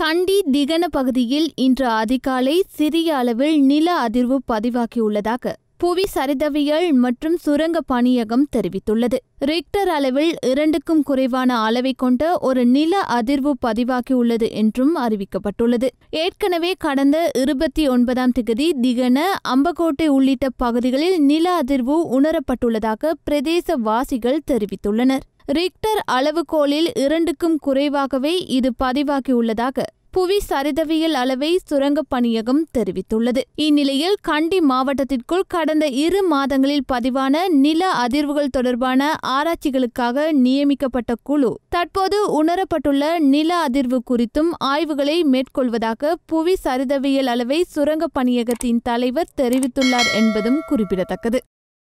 கண்டி திகன பகுதியில் இன்று அதிகாலை சிறிய அளவில் நில அதிர்வு பதிவாகியுள்ளதாக புவி சரிதவியல் மற்றும் சுரங்க பணியகம் தெரிவித்துள்ளது ரிக்டர் அளவில் இரண்டுக்கும் குறைவான அளவை கொண்ட ஒரு நில அதிர்வு பதிவாகியுள்ளது என்றும் அறிவிக்கப்பட்டுள்ளது ஏற்கனவே கடந்த இருபத்தி ஒன்பதாம் திகதி திகன அம்பகோட்டை உள்ளிட்ட பகுதிகளில் நில அதிர்வு உணரப்பட்டுள்ளதாக பிரதேசவாசிகள் தெரிவித்துள்ளனர் ரிக்டர் அளவுகோலில் இரண்டுக்கும் குறைவாகவே இது பதிவாகியுள்ளதாக புவி சரிதவியல் அளவை சுரங்கப் பணியகம் தெரிவித்துள்ளது இந்நிலையில் கண்டி மாவட்டத்திற்குள் கடந்த இரு மாதங்களில் பதிவான நில அதிர்வுகள் தொடர்பான ஆராய்ச்சிகளுக்காக நியமிக்கப்பட்ட குழு தற்போது உணரப்பட்டுள்ள நில அதிர்வு குறித்தும் ஆய்வுகளை மேற்கொள்வதாக புவி சரிதவியல் அளவை சுரங்கப் பணியகத்தின் தலைவர் தெரிவித்துள்ளார் என்பதும் குறிப்பிடத்தக்கது